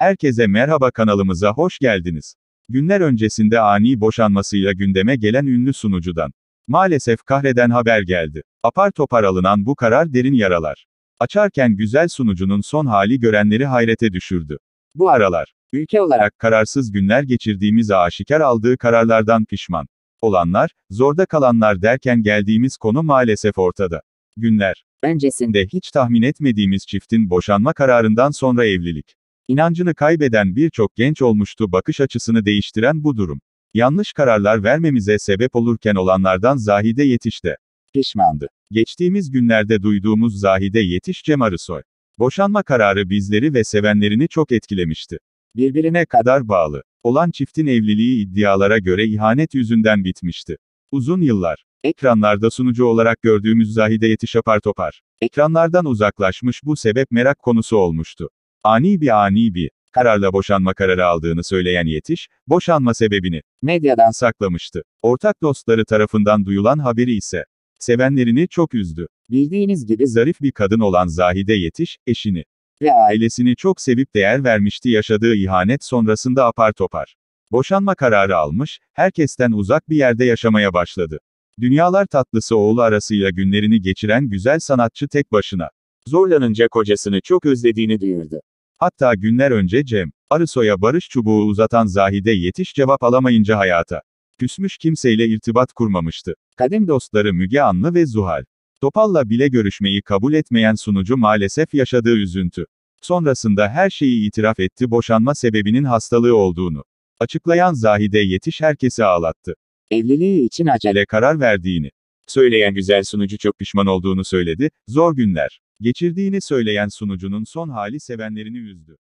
Herkese merhaba kanalımıza hoş geldiniz. Günler öncesinde ani boşanmasıyla gündeme gelen ünlü sunucudan. Maalesef kahreden haber geldi. Apar topar alınan bu karar derin yaralar. Açarken güzel sunucunun son hali görenleri hayrete düşürdü. Bu aralar, ülke olarak kararsız günler geçirdiğimiz aşikar aldığı kararlardan pişman. Olanlar, zorda kalanlar derken geldiğimiz konu maalesef ortada. Günler öncesinde hiç tahmin etmediğimiz çiftin boşanma kararından sonra evlilik. İnancını kaybeden birçok genç olmuştu bakış açısını değiştiren bu durum. Yanlış kararlar vermemize sebep olurken olanlardan Zahide Yetiş'te pişmandı. Geçtiğimiz günlerde duyduğumuz Zahide Yetiş Cem Arısoy. Boşanma kararı bizleri ve sevenlerini çok etkilemişti. Birbirine kadar bağlı olan çiftin evliliği iddialara göre ihanet yüzünden bitmişti. Uzun yıllar ekranlarda sunucu olarak gördüğümüz Zahide Yetiş apar topar ekranlardan uzaklaşmış bu sebep merak konusu olmuştu. Ani bir ani bir kararla boşanma kararı aldığını söyleyen Yetiş, boşanma sebebini medyadan saklamıştı. Ortak dostları tarafından duyulan haberi ise sevenlerini çok üzdü. Bildiğiniz gibi zarif bir kadın olan Zahide Yetiş, eşini ve ailesini çok sevip değer vermişti yaşadığı ihanet sonrasında apar topar. Boşanma kararı almış, herkesten uzak bir yerde yaşamaya başladı. Dünyalar tatlısı oğlu arasıyla günlerini geçiren güzel sanatçı tek başına. Zorlanınca kocasını çok özlediğini duyurdu. Hatta günler önce Cem, Arısoy'a barış çubuğu uzatan Zahide yetiş cevap alamayınca hayata. Küsmüş kimseyle irtibat kurmamıştı. Kadim dostları Müge Anlı ve Zuhal. Topal'la bile görüşmeyi kabul etmeyen sunucu maalesef yaşadığı üzüntü. Sonrasında her şeyi itiraf etti boşanma sebebinin hastalığı olduğunu. Açıklayan Zahide yetiş herkesi ağlattı. Evliliği için acele karar verdiğini. Söyleyen güzel sunucu çok pişman olduğunu söyledi, zor günler. Geçirdiğini söyleyen sunucunun son hali sevenlerini üzdü.